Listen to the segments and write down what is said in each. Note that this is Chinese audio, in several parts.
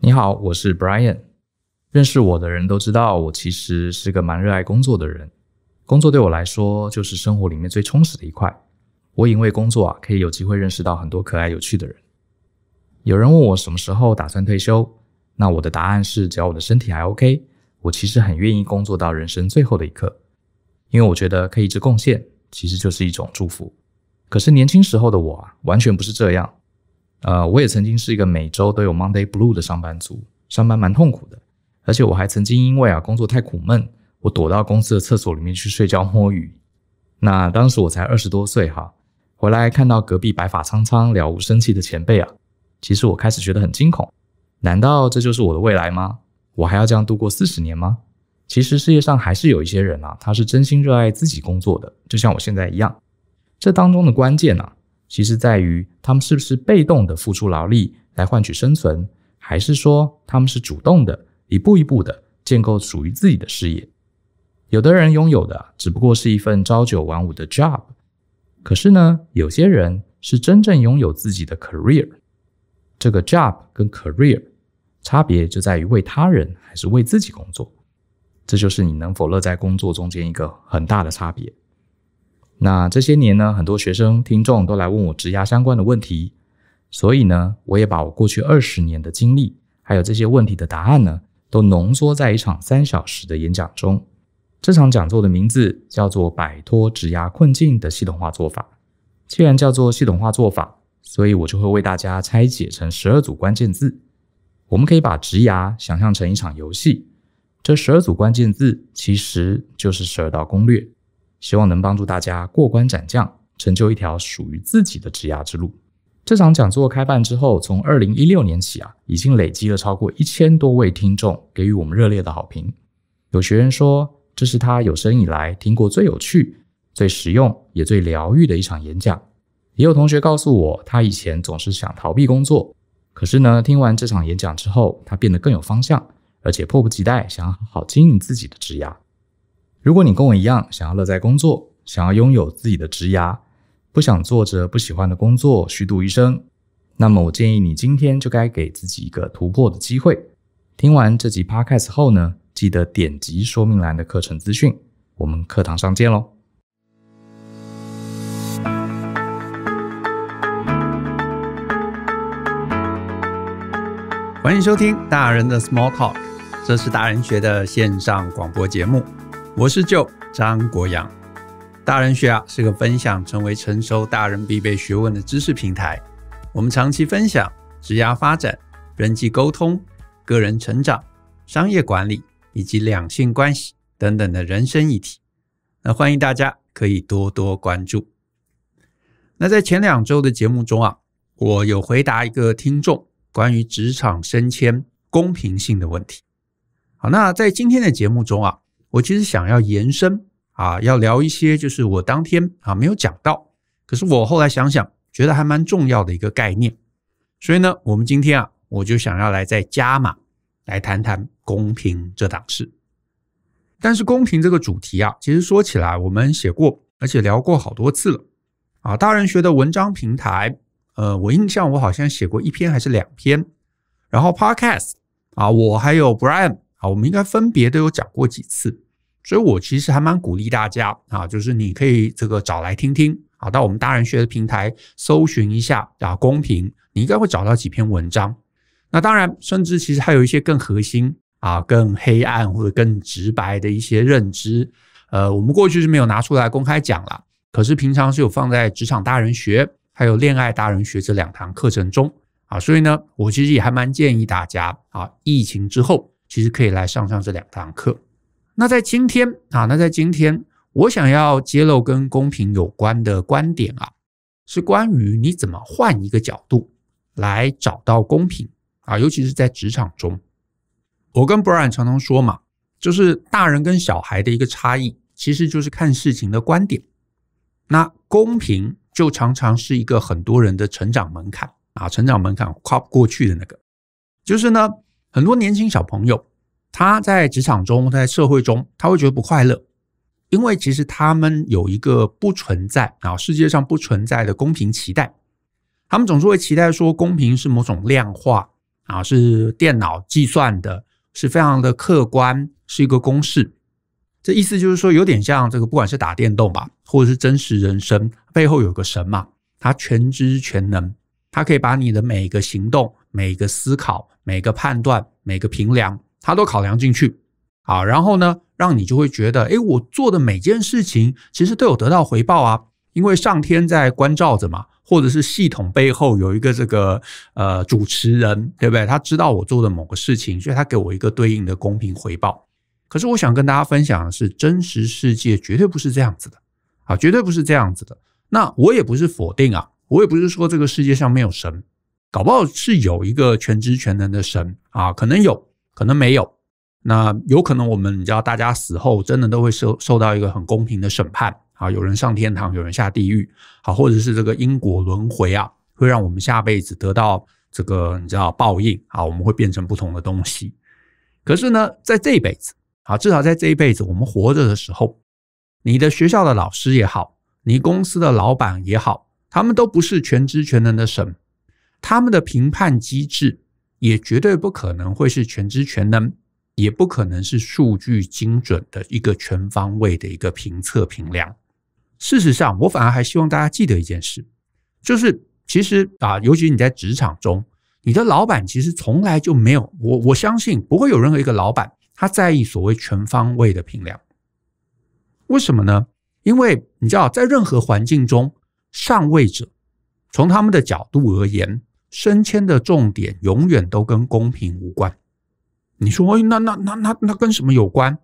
你好，我是 Brian。认识我的人都知道，我其实是个蛮热爱工作的人。工作对我来说，就是生活里面最充实的一块。我因为工作啊，可以有机会认识到很多可爱有趣的人。有人问我什么时候打算退休，那我的答案是：只要我的身体还 OK，我其实很愿意工作到人生最后的一刻。因为我觉得可以一直贡献，其实就是一种祝福。可是年轻时候的我啊，完全不是这样。呃，我也曾经是一个每周都有 Monday Blue 的上班族，上班蛮痛苦的。而且我还曾经因为啊工作太苦闷，我躲到公司的厕所里面去睡觉摸鱼。那当时我才二十多岁哈，回来看到隔壁白发苍苍、了无生气的前辈啊，其实我开始觉得很惊恐。难道这就是我的未来吗？我还要这样度过四十年吗？其实世界上还是有一些人啊，他是真心热爱自己工作的，就像我现在一样。这当中的关键呢？其实在于他们是不是被动的付出劳力来换取生存，还是说他们是主动的一步一步的建构属于自己的事业。有的人拥有的只不过是一份朝九晚五的 job，可是呢，有些人是真正拥有自己的 career。这个 job 跟 career 差别就在于为他人还是为自己工作，这就是你能否乐在工作中间一个很大的差别。那这些年呢，很多学生听众都来问我植牙相关的问题，所以呢，我也把我过去二十年的经历，还有这些问题的答案呢，都浓缩在一场三小时的演讲中。这场讲座的名字叫做《摆脱植牙困境的系统化做法》。既然叫做系统化做法，所以我就会为大家拆解成十二组关键字。我们可以把植牙想象成一场游戏，这十二组关键字其实就是十二道攻略。希望能帮助大家过关斩将，成就一条属于自己的职涯之路。这场讲座开办之后，从二零一六年起啊，已经累积了超过一千多位听众，给予我们热烈的好评。有学员说，这是他有生以来听过最有趣、最实用也最疗愈的一场演讲。也有同学告诉我，他以前总是想逃避工作，可是呢，听完这场演讲之后，他变得更有方向，而且迫不及待想好经营自己的职业。如果你跟我一样，想要乐在工作，想要拥有自己的职涯，不想做着不喜欢的工作虚度一生，那么我建议你今天就该给自己一个突破的机会。听完这集 podcast 后呢，记得点击说明栏的课程资讯。我们课堂上见喽！欢迎收听大人的 Small Talk，这是大人学的线上广播节目。我是舅张国阳，大人学啊是个分享成为成熟大人必备学问的知识平台。我们长期分享职涯发展、人际沟通、个人成长、商业管理以及两性关系等等的人生议题。那欢迎大家可以多多关注。那在前两周的节目中啊，我有回答一个听众关于职场升迁公平性的问题。好，那在今天的节目中啊。我其实想要延伸啊，要聊一些就是我当天啊没有讲到，可是我后来想想觉得还蛮重要的一个概念，所以呢，我们今天啊，我就想要来再加码来谈谈公平这档事。但是公平这个主题啊，其实说起来，我们写过，而且聊过好多次了啊。大人学的文章平台，呃，我印象我好像写过一篇还是两篇，然后 Podcast 啊，我还有 Brian。好，我们应该分别都有讲过几次，所以我其实还蛮鼓励大家啊，就是你可以这个找来听听啊，到我们大人学的平台搜寻一下啊，公平你应该会找到几篇文章。那当然，甚至其实还有一些更核心啊、更黑暗或者更直白的一些认知，呃，我们过去是没有拿出来公开讲了，可是平常是有放在职场大人学还有恋爱大人学这两堂课程中啊，所以呢，我其实也还蛮建议大家啊，疫情之后。其实可以来上上这两堂课。那在今天啊，那在今天，我想要揭露跟公平有关的观点啊，是关于你怎么换一个角度来找到公平啊，尤其是在职场中。我跟 Brian 常常说嘛，就是大人跟小孩的一个差异，其实就是看事情的观点。那公平就常常是一个很多人的成长门槛啊，成长门槛跨不过去的那个，就是呢。很多年轻小朋友，他在职场中，在社会中，他会觉得不快乐，因为其实他们有一个不存在啊，世界上不存在的公平期待，他们总是会期待说公平是某种量化啊，是电脑计算的，是非常的客观，是一个公式。这意思就是说，有点像这个，不管是打电动吧，或者是真实人生背后有个神嘛，他全知全能，他可以把你的每一个行动。每个思考、每个判断、每个评量，他都考量进去。好，然后呢，让你就会觉得，哎，我做的每件事情其实都有得到回报啊，因为上天在关照着嘛，或者是系统背后有一个这个呃主持人，对不对？他知道我做的某个事情，所以他给我一个对应的公平回报。可是我想跟大家分享的是，真实世界绝对不是这样子的，啊，绝对不是这样子的。那我也不是否定啊，我也不是说这个世界上没有神。搞不好是有一个全知全能的神啊，可能有，可能没有。那有可能我们你知道，大家死后真的都会受受到一个很公平的审判啊，有人上天堂，有人下地狱，好，或者是这个因果轮回啊，会让我们下辈子得到这个你知道报应啊，我们会变成不同的东西。可是呢，在这一辈子啊，至少在这一辈子我们活着的时候，你的学校的老师也好，你公司的老板也好，他们都不是全知全能的神。他们的评判机制也绝对不可能会是全知全能，也不可能是数据精准的一个全方位的一个评测评量。事实上，我反而还希望大家记得一件事，就是其实啊，尤其你在职场中，你的老板其实从来就没有我我相信不会有任何一个老板他在意所谓全方位的评量。为什么呢？因为你知道，在任何环境中，上位者从他们的角度而言。升迁的重点永远都跟公平无关。你说，哎，那那那那那跟什么有关？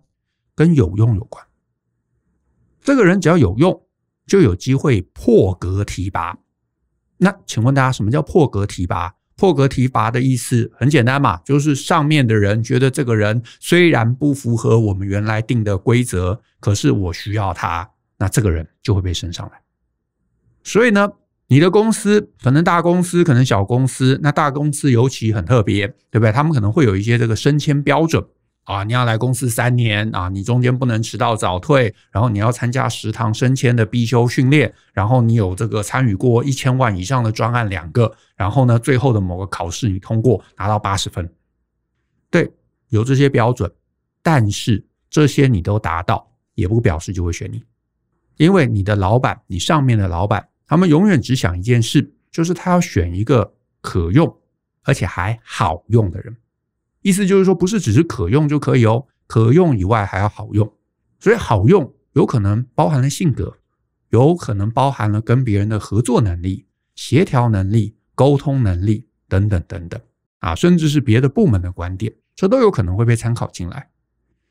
跟有用有关。这个人只要有用，就有机会破格提拔。那请问大家，什么叫破格提拔？破格提拔的意思很简单嘛，就是上面的人觉得这个人虽然不符合我们原来定的规则，可是我需要他，那这个人就会被升上来。所以呢？你的公司可能大公司，可能小公司。那大公司尤其很特别，对不对？他们可能会有一些这个升迁标准啊，你要来公司三年啊，你中间不能迟到早退，然后你要参加食堂升迁的必修训练，然后你有这个参与过一千万以上的专案两个，然后呢，最后的某个考试你通过拿到八十分，对，有这些标准，但是这些你都达到，也不表示就会选你，因为你的老板，你上面的老板。他们永远只想一件事，就是他要选一个可用而且还好用的人。意思就是说，不是只是可用就可以哦，可用以外还要好用。所以好用有可能包含了性格，有可能包含了跟别人的合作能力、协调能力、沟通能力等等等等啊，甚至是别的部门的观点，这都有可能会被参考进来。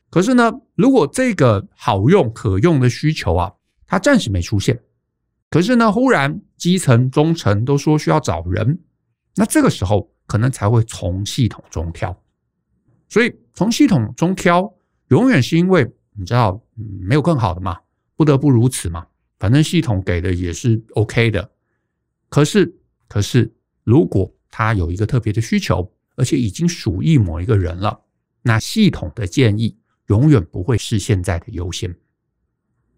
可是呢，如果这个好用可用的需求啊，他暂时没出现。可是呢，忽然基层中层都说需要找人，那这个时候可能才会从系统中挑。所以从系统中挑，永远是因为你知道没有更好的嘛，不得不如此嘛。反正系统给的也是 OK 的。可是，可是如果他有一个特别的需求，而且已经属于某一个人了，那系统的建议永远不会是现在的优先。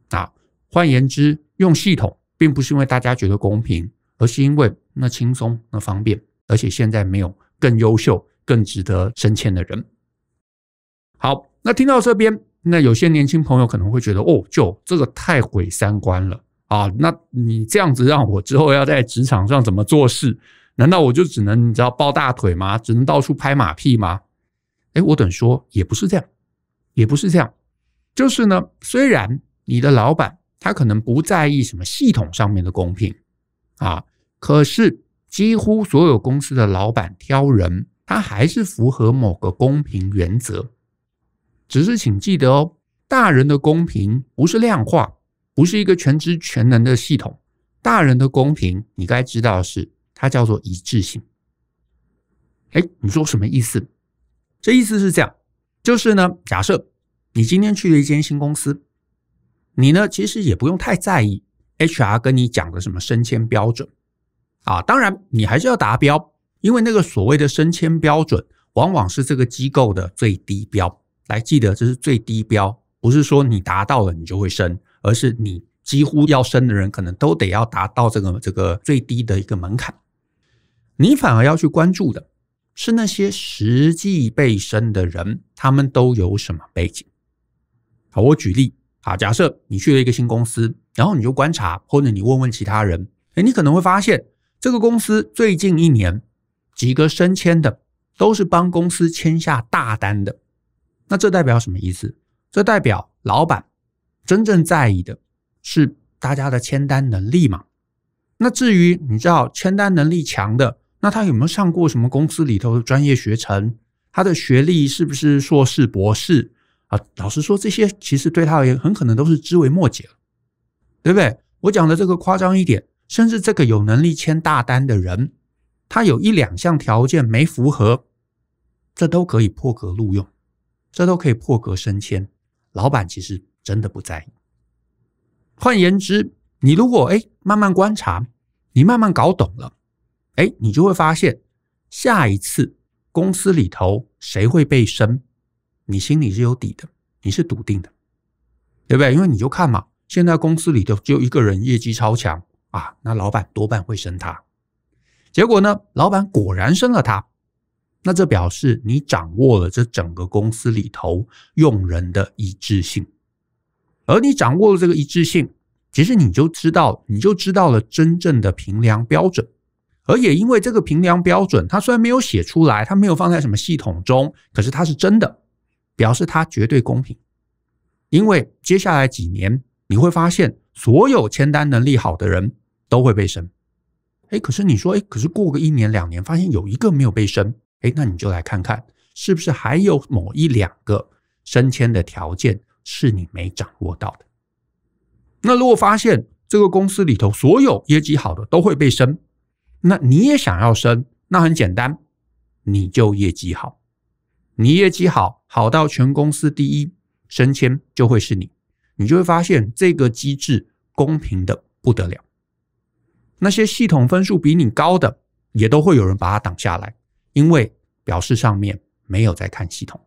啊，换言之，用系统。并不是因为大家觉得公平，而是因为那轻松、那方便，而且现在没有更优秀、更值得升迁的人。好，那听到这边，那有些年轻朋友可能会觉得，哦，就这个太毁三观了啊！那你这样子让我之后要在职场上怎么做事？难道我就只能你知道抱大腿吗？只能到处拍马屁吗？哎，我等说也不是这样，也不是这样，就是呢，虽然你的老板。他可能不在意什么系统上面的公平，啊，可是几乎所有公司的老板挑人，他还是符合某个公平原则。只是请记得哦，大人的公平不是量化，不是一个全知全能的系统。大人的公平，你该知道是它叫做一致性。哎，你说什么意思？这意思是这样，就是呢，假设你今天去了一间新公司。你呢？其实也不用太在意 HR 跟你讲的什么升迁标准啊。当然，你还是要达标，因为那个所谓的升迁标准，往往是这个机构的最低标。来，记得这是最低标，不是说你达到了你就会升，而是你几乎要升的人，可能都得要达到这个这个最低的一个门槛。你反而要去关注的是那些实际被升的人，他们都有什么背景？好，我举例。啊，假设你去了一个新公司，然后你就观察，或者你问问其他人，哎，你可能会发现这个公司最近一年几个升迁的都是帮公司签下大单的，那这代表什么意思？这代表老板真正在意的是大家的签单能力嘛？那至于你知道签单能力强的，那他有没有上过什么公司里头的专业学程？他的学历是不是硕士、博士？啊，老实说，这些其实对他而言，很可能都是知微末节了，对不对？我讲的这个夸张一点，甚至这个有能力签大单的人，他有一两项条件没符合，这都可以破格录用，这都可以破格升迁。老板其实真的不在意。换言之，你如果哎慢慢观察，你慢慢搞懂了，哎，你就会发现，下一次公司里头谁会被升。你心里是有底的，你是笃定的，对不对？因为你就看嘛，现在公司里头只有一个人业绩超强啊，那老板多半会升他。结果呢，老板果然升了他。那这表示你掌握了这整个公司里头用人的一致性，而你掌握了这个一致性，其实你就知道，你就知道了真正的评量标准。而也因为这个评量标准，它虽然没有写出来，它没有放在什么系统中，可是它是真的。表示他绝对公平，因为接下来几年你会发现，所有签单能力好的人都会被升。哎，可是你说，哎，可是过个一年两年，发现有一个没有被升，哎，那你就来看看，是不是还有某一两个升迁的条件是你没掌握到的。那如果发现这个公司里头所有业绩好的都会被升，那你也想要升，那很简单，你就业绩好，你业绩好。好到全公司第一升迁就会是你，你就会发现这个机制公平的不得了。那些系统分数比你高的，也都会有人把它挡下来，因为表示上面没有在看系统，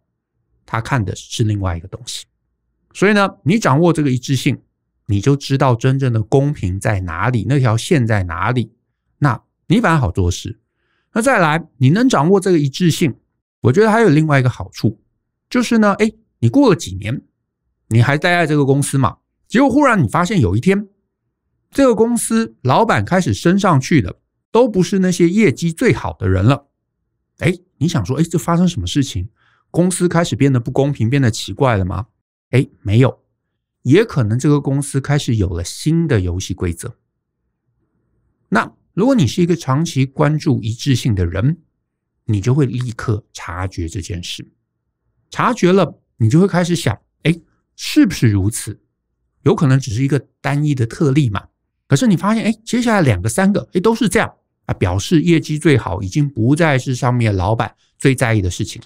他看的是另外一个东西。所以呢，你掌握这个一致性，你就知道真正的公平在哪里，那条线在哪里。那你反而好做事。那再来，你能掌握这个一致性，我觉得还有另外一个好处。就是呢，哎，你过了几年，你还待在这个公司嘛？结果忽然你发现有一天，这个公司老板开始升上去的都不是那些业绩最好的人了。哎，你想说，哎，这发生什么事情？公司开始变得不公平，变得奇怪了吗？哎，没有，也可能这个公司开始有了新的游戏规则。那如果你是一个长期关注一致性的人，你就会立刻察觉这件事。察觉了，你就会开始想，哎，是不是如此？有可能只是一个单一的特例嘛？可是你发现，哎，接下来两个、三个，哎，都是这样啊，表示业绩最好已经不再是上面老板最在意的事情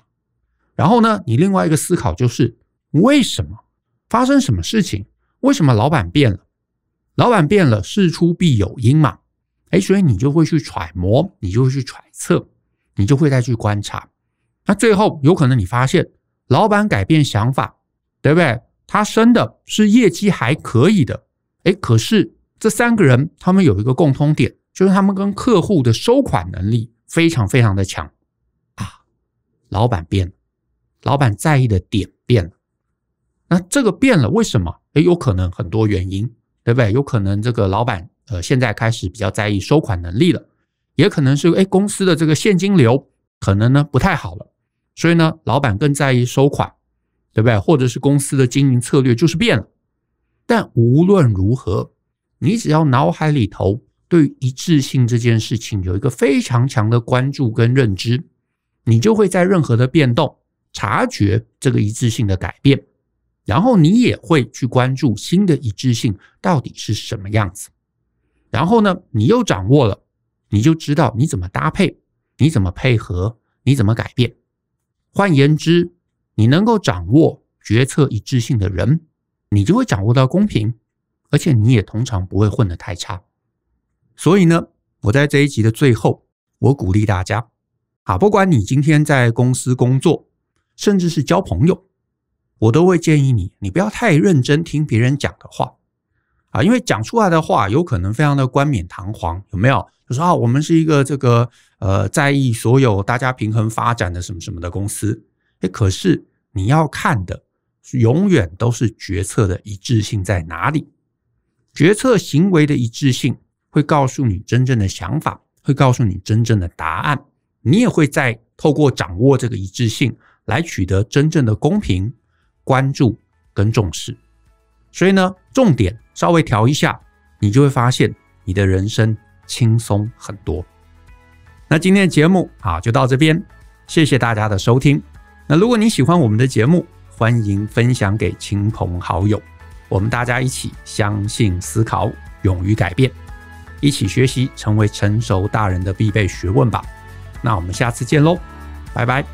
然后呢，你另外一个思考就是，为什么发生什么事情？为什么老板变了？老板变了，事出必有因嘛？哎，所以你就会去揣摩，你就会去揣测，你就会再去观察。那最后有可能你发现。老板改变想法，对不对？他升的是业绩还可以的，哎，可是这三个人他们有一个共通点，就是他们跟客户的收款能力非常非常的强啊。老板变了，老板在意的点变了，那这个变了为什么？哎，有可能很多原因，对不对？有可能这个老板呃现在开始比较在意收款能力了，也可能是哎公司的这个现金流可能呢不太好了。所以呢，老板更在意收款，对不对？或者是公司的经营策略就是变了。但无论如何，你只要脑海里头对一致性这件事情有一个非常强的关注跟认知，你就会在任何的变动察觉这个一致性的改变，然后你也会去关注新的一致性到底是什么样子。然后呢，你又掌握了，你就知道你怎么搭配，你怎么配合，你怎么改变。换言之，你能够掌握决策一致性的人，你就会掌握到公平，而且你也通常不会混得太差。所以呢，我在这一集的最后，我鼓励大家啊，不管你今天在公司工作，甚至是交朋友，我都会建议你，你不要太认真听别人讲的话啊，因为讲出来的话有可能非常的冠冕堂皇，有没有？我说啊，我们是一个这个呃，在意所有大家平衡发展的什么什么的公司。哎，可是你要看的，永远都是决策的一致性在哪里，决策行为的一致性会告诉你真正的想法，会告诉你真正的答案。你也会在透过掌握这个一致性来取得真正的公平关注跟重视。所以呢，重点稍微调一下，你就会发现你的人生。轻松很多。那今天的节目啊，就到这边，谢谢大家的收听。那如果你喜欢我们的节目，欢迎分享给亲朋好友。我们大家一起相信、思考、勇于改变，一起学习，成为成熟大人的必备学问吧。那我们下次见喽，拜拜。